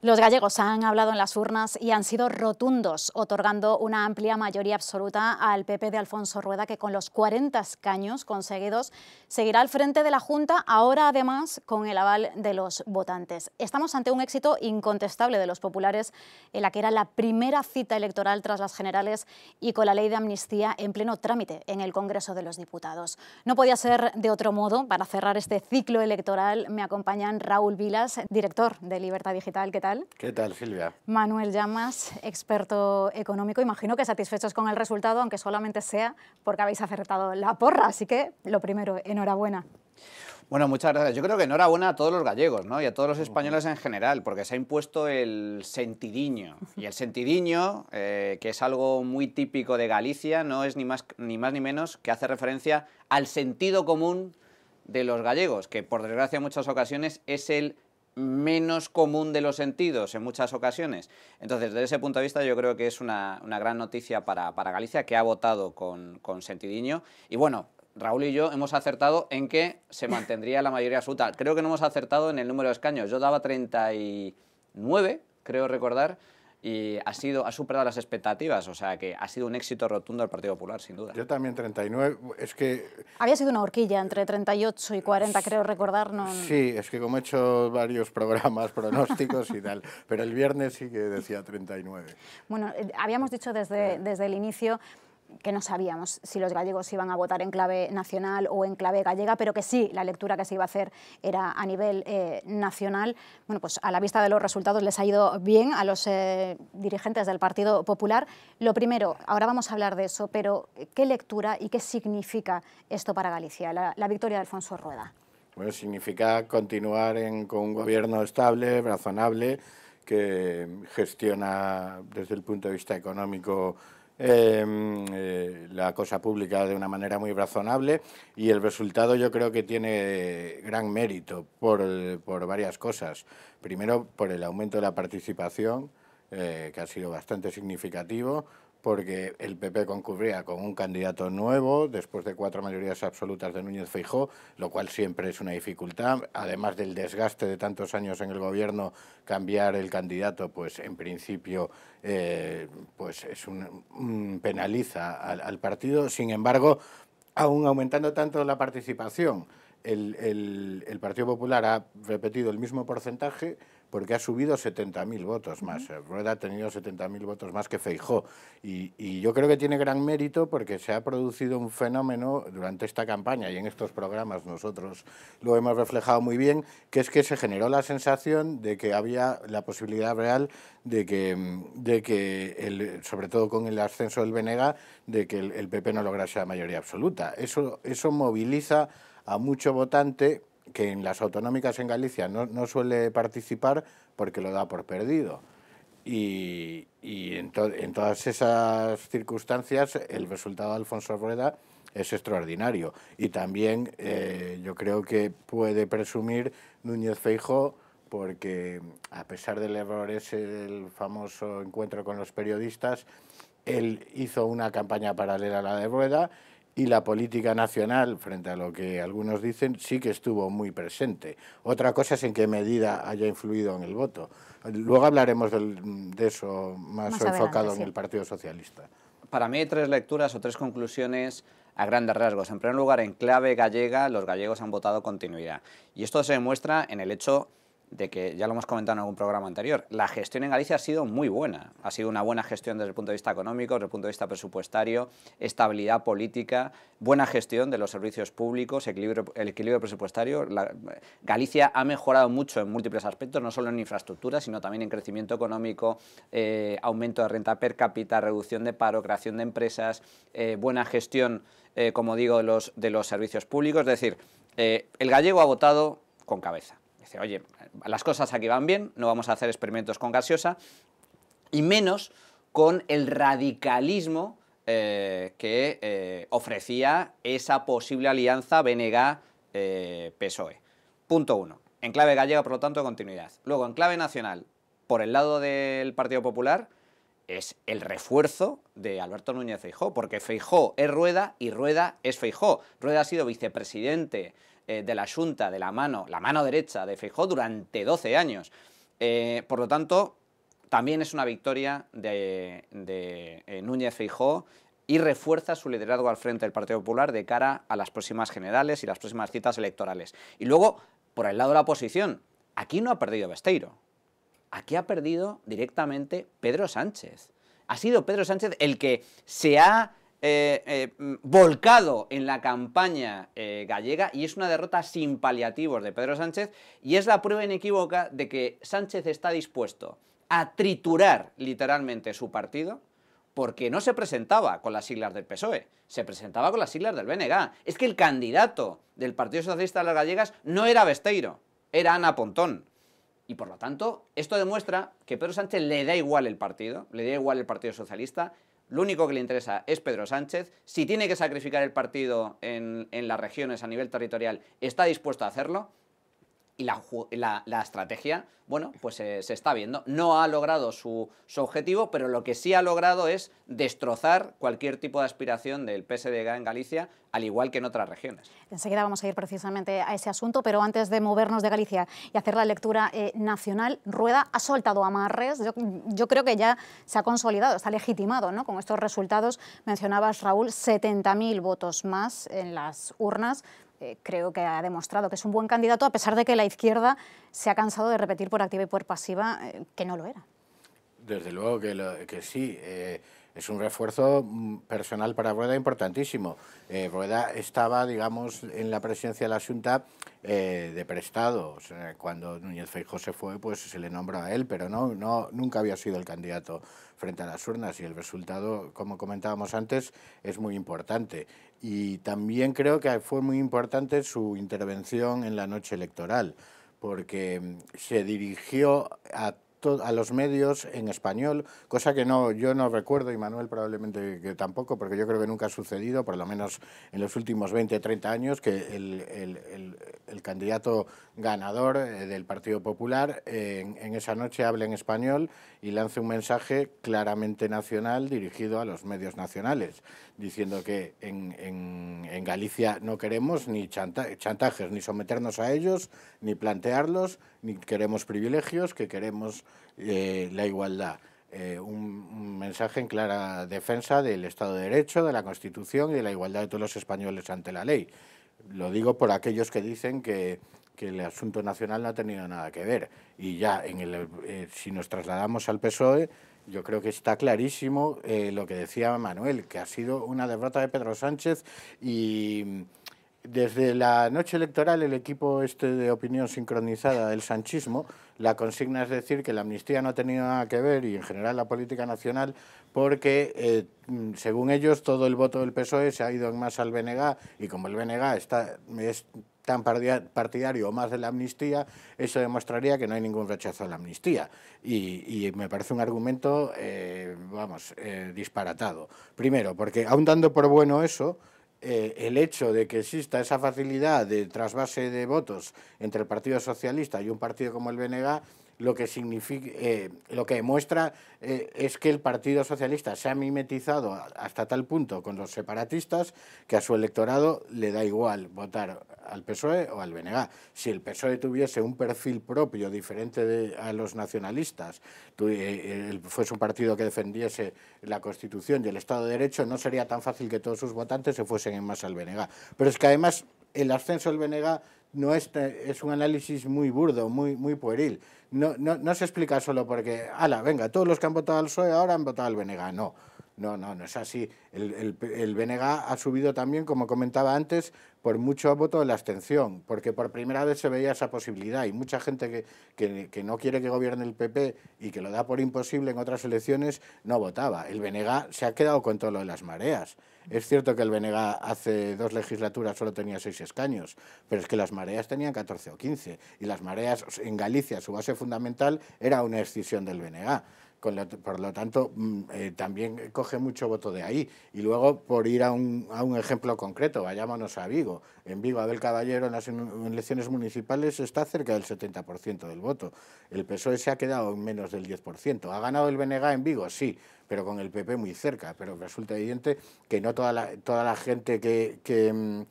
Los gallegos han hablado en las urnas y han sido rotundos, otorgando una amplia mayoría absoluta al PP de Alfonso Rueda, que con los 40 escaños conseguidos seguirá al frente de la Junta, ahora además con el aval de los votantes. Estamos ante un éxito incontestable de los populares en la que era la primera cita electoral tras las generales y con la ley de amnistía en pleno trámite en el Congreso de los Diputados. No podía ser de otro modo. Para cerrar este ciclo electoral me acompañan Raúl Vilas, director de Libertad Digital. ¿Qué tal? ¿Qué tal, Silvia? Manuel Llamas, experto económico. Imagino que satisfechos con el resultado, aunque solamente sea porque habéis acertado la porra. Así que, lo primero, enhorabuena. Bueno, muchas gracias. Yo creo que enhorabuena a todos los gallegos y a todos los españoles en general, porque se ha impuesto el sentidiño. Y el sentidiño, eh, que es algo muy típico de Galicia, no es ni más, ni más ni menos que hace referencia al sentido común de los gallegos, que por desgracia en muchas ocasiones es el menos común de los sentidos en muchas ocasiones. Entonces, desde ese punto de vista, yo creo que es una, gran noticia para, Galicia, que ha votado con, con sentidiño. Y bueno, Raúl y yo hemos acertado en que se mantendría la mayoría absoluta. Creo que no hemos acertado en el número de escaños. Yo daba 39, creo recordar y ha, sido, ha superado las expectativas, o sea que ha sido un éxito rotundo el Partido Popular, sin duda. Yo también 39, es que... Había sido una horquilla entre 38 y 40, creo recordar, Sí, es que como he hecho varios programas, pronósticos y tal, pero el viernes sí que decía 39. Bueno, eh, habíamos dicho desde, desde el inicio que no sabíamos si los gallegos iban a votar en clave nacional o en clave gallega, pero que sí, la lectura que se iba a hacer era a nivel eh, nacional. Bueno, pues a la vista de los resultados les ha ido bien a los eh, dirigentes del Partido Popular. Lo primero, ahora vamos a hablar de eso, pero eh, ¿qué lectura y qué significa esto para Galicia, la, victoria de Alfonso Rueda? Bueno, significa continuar con un gobierno estable, razonable, que gestiona desde el punto de vista económico Em, eh, la cosa pública de una manera muy razonable y el resultado yo creo que tiene gran mérito por, varias cosas. Primero, por el aumento de la participación, eh, que ha sido bastante significativo, porque el PP concurría con un candidato nuevo después de cuatro mayorías absolutas de Núñez Feijó, lo cual siempre es una dificultad. Además del desgaste de tantos años en el gobierno, cambiar el candidato, pues en principio, eh, pues es un, penaliza al, partido. Sin embargo, aún aumentando tanto la participación, el, Partido Popular ha repetido el mismo porcentaje porque ha subido 70.000 votos más. Rueda ha tenido 70.000 votos más que Feijó. Y, yo creo que tiene gran mérito porque se ha producido un fenómeno durante esta campaña y en estos programas nosotros lo hemos reflejado muy bien, que es que se generó la sensación de que había la posibilidad real de que, de que sobre todo con el ascenso del Venega, de que el, PP no lograse la mayoría absoluta. Eso, eso moviliza a mucho votante que en las autonómicas en Galicia no, suele participar porque lo da por perdido. Y, en, todas esas circunstancias el resultado de Alfonso Rueda es extraordinario. Y también eh, yo creo que puede presumir Núñez Feijo porque a pesar del error ese del famoso encuentro con los periodistas, él hizo una campaña paralela a la de Rueda y la política nacional, frente a lo que algunos dicen, sí que estuvo muy presente. Otra cosa es en qué medida haya influido en el voto. Luego hablaremos de eso más, enfocado en el Partido Socialista. Para mí hay tres lecturas o tres conclusiones a grandes rasgos. En primer lugar, en clave gallega, los gallegos han votado continuidad. Y esto se demuestra en el hecho de que, ya lo hemos comentado en algún programa anterior, la gestión en Galicia ha sido muy buena. Ha sido una buena gestión desde el punto de vista económico, desde el punto de vista presupuestario, estabilidad política, buena gestión de los servicios públicos, equilibrio, el equilibrio presupuestario. Galicia ha mejorado mucho en múltiples aspectos, no solo en infraestructura, sino también en crecimiento económico, eh, aumento de renta per cápita, reducción de paro, creación de empresas, eh, buena gestión, eh, como digo, de los, de los servicios públicos. Es decir, el gallego ha votado con cabeza. Dice, oye, las cosas aquí van bien, no vamos a hacer experimentos con gaseosa, y menos con el radicalismo eh, que eh, ofrecía esa posible alianza BNG-PSOE. Eh, Punto uno. En clave gallega, por lo tanto, continuidad. Luego, en clave nacional, por el lado del Partido Popular, es el refuerzo de Alberto Núñez Feijó, porque Feijó es Rueda y Rueda es Feijó. Rueda ha sido vicepresidente eh, de la Junta, de la mano, la mano derecha de Feijó durante 12 años. Eh, por lo tanto, también es una victoria de, eh, Núñez Feijó y refuerza su liderazgo al frente del Partido Popular de cara a las próximas generales y las próximas citas electorales. Y luego, por el lado de la oposición, aquí no ha perdido Besteiro, aquí ha perdido directamente Pedro Sánchez. Ha sido Pedro Sánchez el que se ha eh, eh, volcado en la campaña eh, gallega y es una derrota sin paliativos de Pedro Sánchez y es la prueba inequívoca de que Sánchez está dispuesto a triturar literalmente su partido porque no se presentaba con las siglas del PSOE, se presentaba con las siglas del BNG. Es que el candidato del Partido Socialista de las Gallegas no era Besteiro, era Ana Pontón. Y por lo tanto, esto demuestra que Pedro Sánchez le da igual el partido, le da igual el Partido Socialista, lo único que le interesa es Pedro Sánchez. Si tiene que sacrificar el partido en, las regiones a nivel territorial, está dispuesto a hacerlo y la, estrategia, bueno, pues se está viendo. No ha logrado su, objetivo, pero lo que sí ha logrado es destrozar cualquier tipo de aspiración del PSDG en Galicia, al igual que en otras regiones. Enseguida vamos a ir precisamente a ese asunto, pero antes de movernos de Galicia y hacer la lectura eh, nacional, Rueda ha soltado amarres. Yo, yo creo que ya se ha consolidado, está legitimado, ¿no? Con estos resultados mencionabas, Raúl, 70.000 votos más en las urnas eh, creo que ha demostrado que es un buen candidato, a pesar de que la izquierda se ha cansado de repetir por activa y por pasiva eh, que no lo era. Desde luego que, sí. Eh, es un refuerzo mm, personal para Rueda importantísimo. Rueda estaba, digamos, en la presidencia de la Junta de prestado. cuando Núñez Feijóo se fue, pues se le nombró a él, pero no, no, nunca había sido el candidato frente a las urnas y el resultado, como comentábamos antes, es muy importante. Y también creo que fue muy importante su intervención en la noche electoral, porque mm, se dirigió a los medios en español, cosa que yo no recuerdo y Manuel probablemente tampoco, porque yo creo que nunca ha sucedido, por lo menos en los últimos 20, 30 años, que el, candidato ganador eh, del Partido Popular eh, en, en, esa noche hable en español y lance un mensaje claramente nacional dirigido a los medios nacionales diciendo que en, Galicia no queremos ni chantajes, ni someternos a ellos, ni plantearlos, ni queremos privilegios, que queremos eh, la igualdad. Eh, un, mensaje en clara defensa del Estado de Derecho, de la Constitución y de la igualdad de todos los españoles ante la ley. Lo digo por aquellos que dicen que, el asunto nacional no ha tenido nada que ver. Y ya, en eh, si nos trasladamos al PSOE, yo creo que está clarísimo eh, lo que decía Manuel, que ha sido una derrota de Pedro Sánchez y mm, desde la noche electoral el equipo este de opinión sincronizada del sanchismo, la consigna es decir que la amnistía no ha tenido nada que ver y en general la política nacional porque eh, mm, según ellos todo el voto del PSOE se ha ido en más al BNG y como el BNG está, es tan partidario o más de la amnistía, eso demostraría que no hay ningún rechazo a la amnistía. Y, me parece un argumento, eh, vamos, eh, disparatado. Primero, porque aun dando por bueno eso, eh, el hecho de que exista esa facilidad de trasvase de votos entre el Partido Socialista y un partido como el BNG lo que, significa, eh, lo que demuestra eh, es que el Partido Socialista se ha mimetizado hasta tal punto con los separatistas que a su electorado le da igual votar al PSOE o al BNG. Si el PSOE tuviese un perfil propio diferente a los nacionalistas, eh, fuese un partido que defendiese la Constitución y el Estado de Derecho, no sería tan fácil que todos sus votantes se fuesen en más al BNG. Pero es que además el ascenso del BNG no es, este, es un análisis muy burdo, muy, muy pueril. No, no, no se explica solo porque, ala, venga, todos los que han votado al PSOE ahora han votado al BNG. No, no, no, no es así. El, el, el, BNG ha subido también, como comentaba antes, por mucho voto de la abstención, porque por primera vez se veía esa posibilidad y mucha gente que, que, que, no quiere que gobierne el PP y que lo da por imposible en otras elecciones no votaba. El BNG se ha quedado con todo lo de las mareas. Es cierto que el BNG hace dos legislaturas solo tenía seis escaños, pero es que las mareas tenían 14 o 15, y las mareas en Galicia, su base fundamental, era una excisión del BNG. por lo tanto, mm, eh, también coge mucho voto de ahí. Y luego, por ir a un, ejemplo concreto, vayámonos a Vigo. En Vigo, Abel Caballero en las elecciones municipales está cerca del 70% del voto. El PSOE se ha quedado en menos del 10%. ¿Ha ganado el BNG en Vigo? Sí, pero con el PP muy cerca. Pero resulta evidente que no toda la, toda la gente que, mm,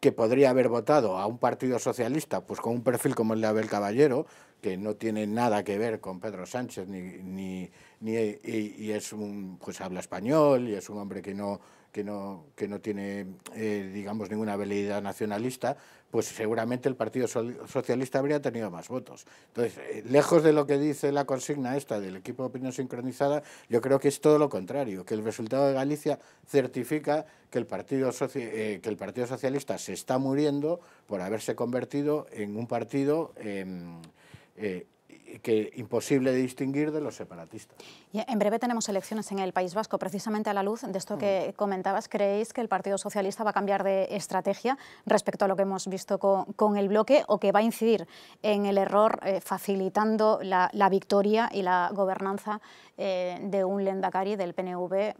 que, podría haber votado a un partido socialista, pues con un perfil como el de Abel Caballero, que no tiene nada que ver con Pedro Sánchez, ni, ni, y, es un, pues habla español y es un hombre que no, que no, tiene, eh, digamos, ninguna habilidad nacionalista, pues seguramente el Partido Socialista habría tenido más votos. Entonces, eh, lejos de lo que dice la consigna esta del equipo de opinión sincronizada, yo creo que es todo lo contrario, que el resultado de Galicia certifica que el Partido, eh, Socialista se está muriendo por haberse convertido en un partido... Em, eh, que imposible de distinguir de los separatistas. Y en breve tenemos elecciones en el País Vasco. Precisamente a la luz de esto que mm. comentabas, ¿creéis que el Partido Socialista va a cambiar de estrategia respecto a lo que hemos visto con, el bloque o que va a incidir en el error eh, facilitando la, victoria y la gobernanza eh, de un Lendakari del PNV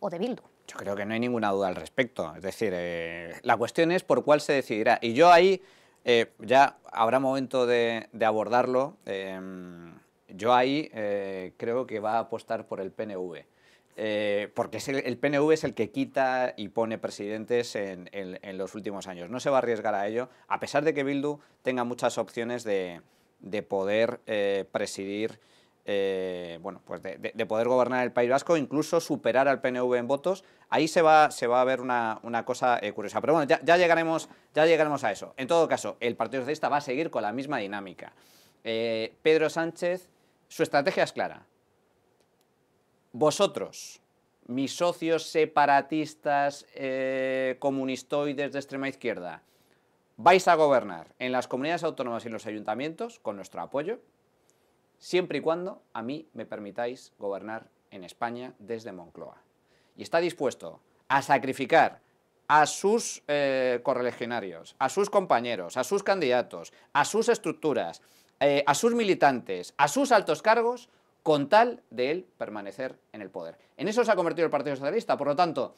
o de Bildu? Yo creo que no hay ninguna duda al respecto. Es decir, eh, la cuestión es por cuál se decidirá. Y yo ahí eh, ya habrá momento de, abordarlo. Em, yo ahí eh, creo que va a apostar por el PNV. Eh, porque el, PNV es el que quita y pone presidentes en, los últimos años. No se va a arriesgar a ello, a pesar de que Bildu tenga muchas opciones de poder presidir eh, bueno, pues de, poder gobernar el País Vasco, incluso superar al PNV en votos, ahí se va, se va a ver una, cosa eh, curiosa. Pero bueno, ya, llegaremos, ya llegaremos a eso. En todo caso, el Partido Socialista va a seguir con la misma dinámica. Eh, Pedro Sánchez, su estrategia es clara. Vosotros, mis socios separatistas comunistoides de extrema izquierda, vais a gobernar en las comunidades autónomas y en los ayuntamientos con nuestro apoyo, siempre y cuando a mí me permitáis gobernar en España desde Moncloa. Y está dispuesto a sacrificar a sus eh, correligionarios, a sus compañeros, a sus candidatos, a sus estructuras, eh, a sus militantes, a sus altos cargos, con tal de él permanecer en el poder. En eso se ha convertido el Partido Socialista, por lo tanto,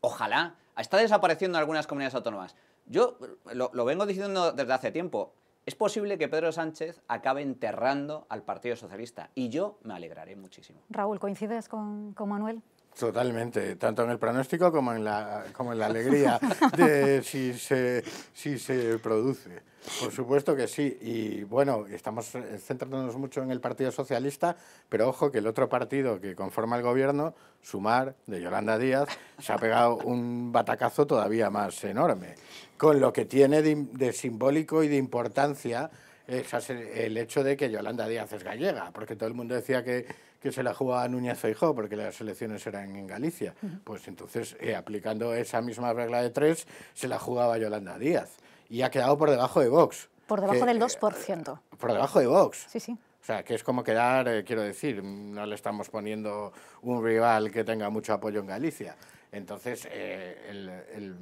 ojalá, está desapareciendo en algunas comunidades autónomas. Yo lo vengo diciendo desde hace tiempo, es posible que Pedro Sánchez acabe enterrando al Partido Socialista y yo me alegraré muchísimo. Raúl, ¿coincides con, Manuel? Totalmente, tanto en el pronóstico como en la, como en la alegría de si se, si se produce. Por supuesto que sí. Y bueno, estamos eh, centrándonos mucho en el Partido Socialista, pero ojo que el otro partido que conforma el gobierno, Sumar, de Yolanda Díaz, se ha pegado un batacazo todavía más enorme, con lo que tiene de simbólico y de importancia el hecho de que Yolanda Díaz es gallega, porque todo el mundo decía que, se la jugaba a Núñez Feijó porque las elecciones eran en Galicia. Pues entonces, eh, aplicando esa misma regla de tres, se la jugaba Yolanda Díaz. Y ha quedado por debajo de Vox. Por debajo del 2%. Eh, por debajo de Vox. Sí, sí. O sea, que es como quedar, eh, quiero decir, no le estamos poniendo un rival que tenga mucho apoyo en Galicia. Entonces, el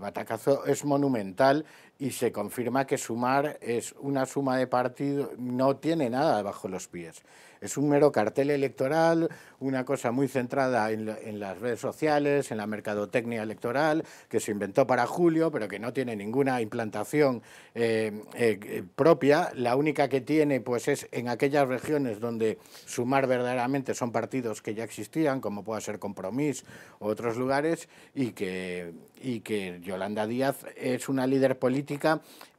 batacazo es monumental y se confirma que sumar es una suma de partido, no tiene nada bajo los pies. Es un mero cartel electoral, una cosa muy centrada en, las redes sociales, en la mercadotecnia electoral, que se inventó para julio, pero que no tiene ninguna implantación eh, eh, eh, propia. La única que tiene pues, es en aquellas regiones donde sumar verdaderamente son partidos que ya existían, como pueda ser Compromís u otros lugares, y que, y que Yolanda Díaz es una líder política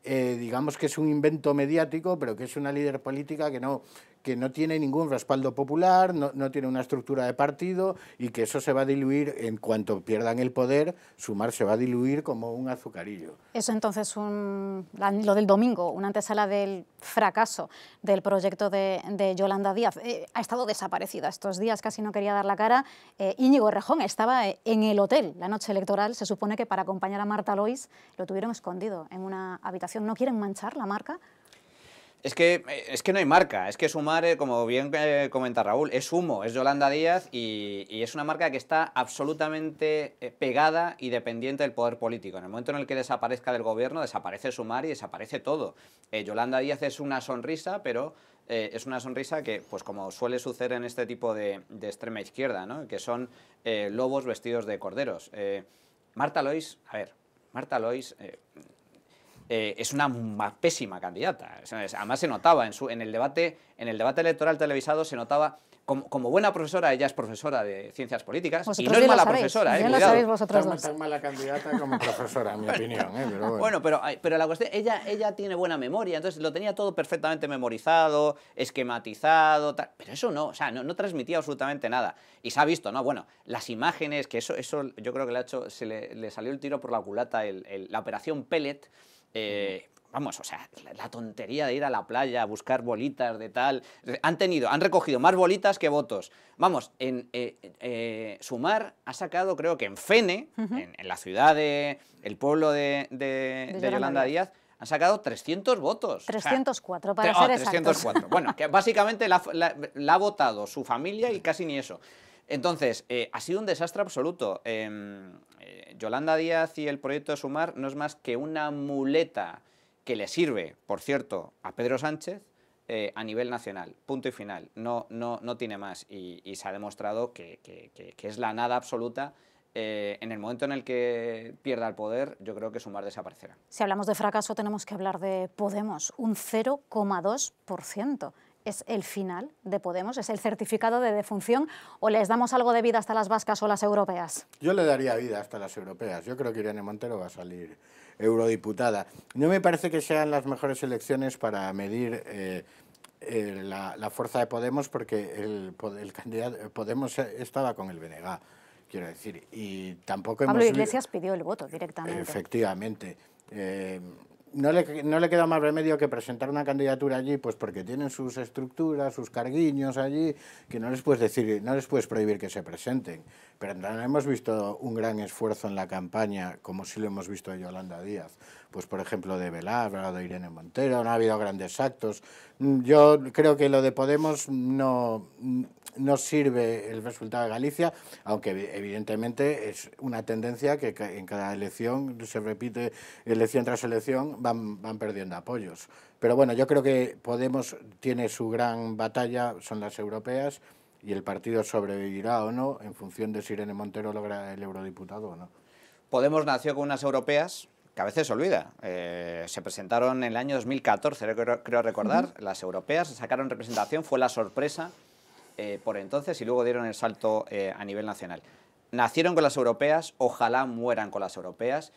eh, digamos que es un invento mediático, pero que es una líder política que no, que no tiene ningún respaldo popular, no, tiene una estructura de partido y que eso se va a diluir en cuanto pierdan el poder, Sumar se va a diluir como un azucarillo. Eso entonces un, lo del domingo, una antesala del fracaso del proyecto de, Yolanda Díaz. Eh, ha estado desaparecida estos días, casi no quería dar la cara. Eh, Íñigo Rejón estaba eh, en el hotel la noche electoral, se supone que para acompañar a Marta Lois lo tuvieron escondido en una habitación. ¿No quieren manchar la marca? Es que, eh, es que no hay marca, es que Sumar, eh, como bien eh, comenta Raúl, es humo, es Yolanda Díaz y, es una marca que está absolutamente pegada y dependiente del poder político. En el momento en el que desaparezca del gobierno, desaparece Sumar y desaparece todo. Yolanda Díaz es una sonrisa, pero es una sonrisa que, pues como suele suceder en este tipo de, extrema izquierda, que son lobos vestidos de corderos. Marta Lois, a ver, Marta Lois eh, es una pésima candidata. Además se notaba en, su, en, el debate, en el debate electoral televisado, se notaba como, buena profesora, ella es profesora de ciencias políticas y no es mala profesora. Eh, es sabéis mala candidata como profesora, en mi opinión. Eh, bueno. pero, pero la cuestión, ella, ella tiene buena memoria, entonces lo tenía todo perfectamente memorizado, esquematizado, pero eso no, o sea, no, no, transmitía absolutamente nada. Y se ha visto, ¿no? Bueno, las imágenes, que eso, eso yo creo que le ha hecho, se le, le salió el tiro por la culata, la operación Pellet. Eh, vamos, o sea, la, tontería de ir a la playa a buscar bolitas de tal. Han tenido, han recogido más bolitas que votos. Vamos, en eh, eh, Sumar ha sacado, creo que en Fene, en, la ciudad de, el pueblo de, de, Yolanda Díaz, han sacado 300 votos. 304, para ser oh, Bueno, que básicamente la ha votado su familia y casi ni eso. Entonces, eh, ha sido un desastre absoluto. Em, eh, Yolanda Díaz y el proyecto de Sumar no es más que una muleta que le sirve, por cierto, a Pedro Sánchez eh, a nivel nacional. Punto y final. No, no, no tiene más. Y, se ha demostrado que, es la nada absoluta. en el momento en el que pierda el poder, yo creo que Sumar desaparecerá. Si hablamos de fracaso, tenemos que hablar de Podemos, un 0,2% es el final de Podemos, es el certificado de defunción, o les damos algo de vida hasta las vascas o las europeas? Yo le daría vida hasta las europeas. Yo creo que Irene Montero va a salir eurodiputada. No me parece que sean las mejores elecciones para medir eh, eh, la, fuerza de Podemos, porque el, candidato Podemos estaba con el BNG quiero decir. Y tampoco Pablo Iglesias pidió el voto directamente. Efectivamente. Eh, no le, no le queda más remedio que presentar una candidatura allí, pues porque tienen sus estructuras, sus carguiños allí, que no les puedes decir, no les puedes prohibir que se presenten. Pero no hemos visto un gran esfuerzo en la campaña, como sí lo hemos visto de Yolanda Díaz. Pues por ejemplo de velás de Irene Montero, no ha habido grandes actos. Yo creo que lo de Podemos no no sirve el resultado de Galicia, aunque evidentemente es una tendencia que en cada elección se repite elección tras elección, van, van perdiendo apoyos. Pero bueno, yo creo que Podemos tiene su gran batalla, son las europeas, y el partido sobrevivirá o no en función de si Irene Montero logra el eurodiputado o no. Podemos nació con unas europeas, que a veces se olvida. Eh, se presentaron en el año 2014, creo, recordar, las europeas, sacaron representación, fue la sorpresa eh, por entonces y luego dieron el salto eh, a nivel nacional. Nacieron con las europeas, ojalá mueran con las europeas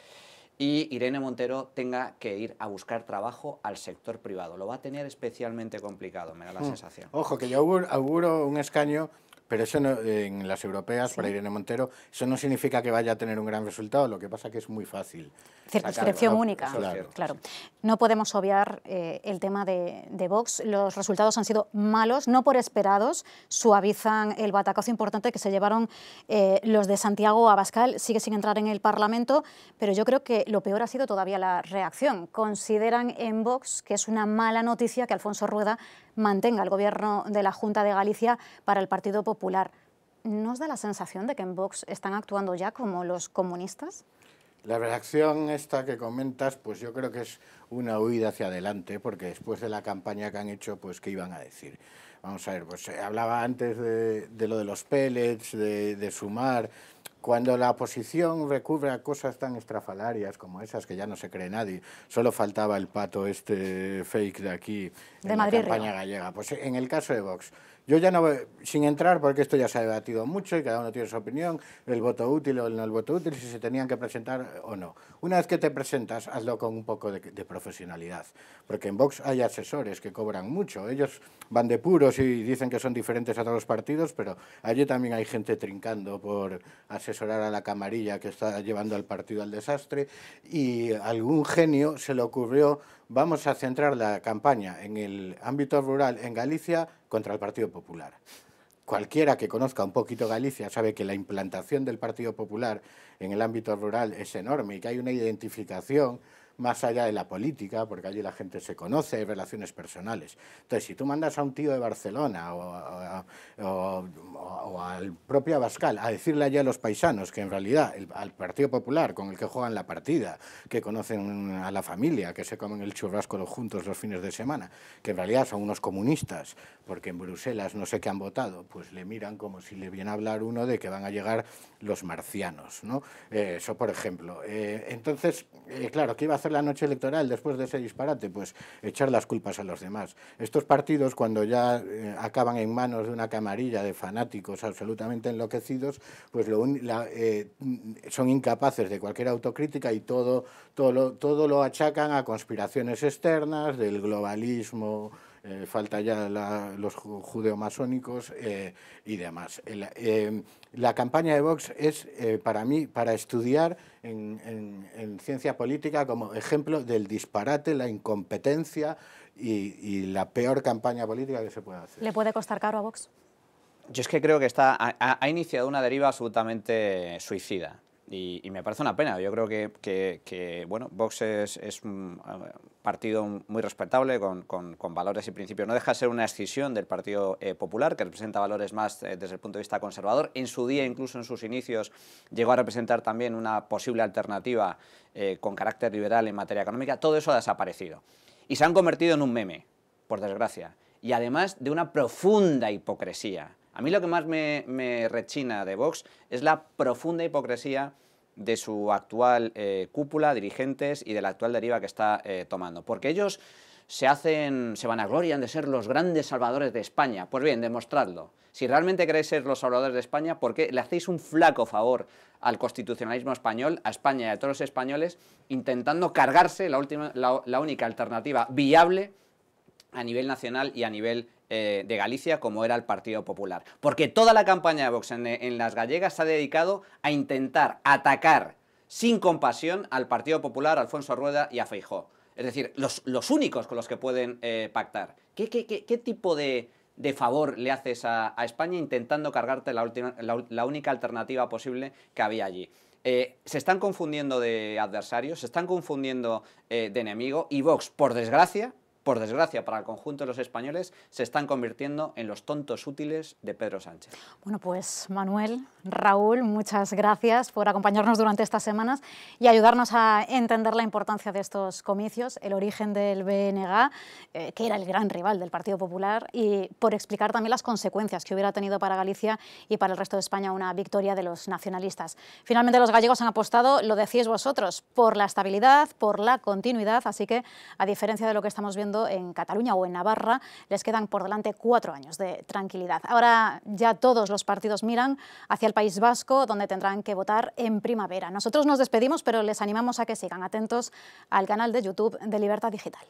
y Irene Montero tenga que ir a buscar trabajo al sector privado. Lo va a tener especialmente complicado, me da la mm. sensación. Ojo, que yo auguro un escaño pero eso en las europeas, para Irene Montero, eso no significa que vaya a tener un gran resultado, lo que pasa que es muy fácil. Circunscripción única, claro. No podemos obviar eh, el tema de, Vox. Los resultados han sido malos, no por esperados, suavizan el batacazo importante que se llevaron eh, los de Santiago Abascal, sigue sin entrar en el Parlamento, pero yo creo que lo peor ha sido todavía la reacción. Consideran en Vox que es una mala noticia que Alfonso Rueda mantenga el gobierno de la Junta de Galicia para el Partido Popular. ¿No os da la sensación de que en Vox están actuando ya como los comunistas? La reacción esta que comentas, pues yo creo que es una huida hacia adelante, porque después de la campaña que han hecho, pues ¿qué iban a decir? Vamos a ver, pues se hablaba antes de, lo de los pellets, de, de sumar, cuando la oposición recubre cosas tan estrafalarias como esas, que ya no se cree nadie, solo faltaba el pato este fake de aquí, de la campaña gallega. Pues en el caso de Vox, yo ya no, sin entrar, porque esto ya se ha debatido mucho y cada uno tiene su opinión, el voto útil o el no voto útil, si se tenían que presentar o no. Una vez que te presentas, hazlo con un poco de, de profesionalidad, porque en Vox hay asesores que cobran mucho. Ellos van de puros y dicen que son diferentes a todos los partidos, pero allí también hay gente trincando por asesorar a la camarilla que está llevando al partido al desastre y algún genio se le ocurrió vamos a centrar la campaña en el ámbito rural en Galicia contra el Partido Popular. Cualquiera que conozca un poquito Galicia sabe que la implantación del Partido Popular en el ámbito rural es enorme y que hay una identificación más allá de la política, porque allí la gente se conoce, hay relaciones personales. Entonces, si tú mandas a un tío de Barcelona o, o, al propio Abascal a decirle allá a los paisanos que en realidad el, al Partido Popular con el que juegan la partida, que conocen a la familia, que se comen el churrasco juntos los fines de semana, que en realidad son unos comunistas, porque en Bruselas no sé qué han votado, pues le miran como si le viene a hablar uno de que van a llegar los marcianos. ¿no? Eh, eso, por ejemplo. Eh, entonces, eh, claro, ¿qué iba a hacer? la noche electoral después de ese disparate? Pues echar las culpas a los demás. Estos partidos, cuando ya eh, acaban en manos de una camarilla de fanáticos absolutamente enloquecidos, pues lo eh, son incapaces de cualquier autocrítica y todo, todo, todo lo achacan a conspiraciones externas, del globalismo eh, falta ya los judeomasónicos eh, y demás. Em, la campaña de Vox es, eh, para mí, para estudiar en, ciencia política como ejemplo del disparate, la incompetencia y, la peor campaña política que se puede hacer. ¿Le puede costar caro a Vox? Yo es que creo que está, ha iniciado una deriva absolutamente suicida. Y, me parece una pena. Yo creo que, bueno, Vox es, un partido muy respetable, con, valores y principios. No deja de ser una escisión del Partido eh, Popular, que representa valores más eh, desde el punto de vista conservador. En su día, incluso en sus inicios, llegó a representar también una posible alternativa eh, con carácter liberal en materia económica. Todo eso ha desaparecido. Y se han convertido en un meme, por desgracia. Y además de una profunda hipocresía a mí lo que más me, rechina de Vox es la profunda hipocresía de su actual eh, cúpula, dirigentes y de la actual deriva que está eh, tomando. Porque ellos se hacen, se vanaglorian de ser los grandes salvadores de España. Pues bien, demostradlo. Si realmente queréis ser los salvadores de España, ¿por qué le hacéis un flaco favor al constitucionalismo español, a España y a todos los españoles, intentando cargarse la, última, la única alternativa viable a nivel nacional y a nivel eh, de Galicia como era el Partido Popular. Porque toda la campaña de Vox en, las gallegas se ha dedicado a intentar atacar sin compasión al Partido Popular, a Alfonso Rueda y a Feijó. Es decir, los, únicos con los que pueden eh, pactar. ¿Qué, tipo de, favor le haces a, España intentando cargarte la, única alternativa posible que había allí? Eh, se están confundiendo de adversarios, se están confundiendo de enemigo y Vox, por desgracia, por desgracia para el conjunto de los españoles, se están convirtiendo en los tontos útiles de Pedro Sánchez. Bueno, pues Manuel, Raúl, muchas gracias por acompañarnos durante estas semanas y ayudarnos a entender la importancia de estos comicios, el origen del BNG, eh, que era el gran rival del Partido Popular, y por explicar también las consecuencias que hubiera tenido para Galicia y para el resto de España una victoria de los nacionalistas. Finalmente los gallegos han apostado, lo decís vosotros, por la estabilidad, por la continuidad, así que a diferencia de lo que estamos viendo en Cataluña o en Navarra, les quedan por delante cuatro años de tranquilidad. Ahora ya todos los partidos miran hacia el País Vasco, donde tendrán que votar en primavera. Nosotros nos despedimos, pero les animamos a que sigan atentos al canal de YouTube de Libertad Digital.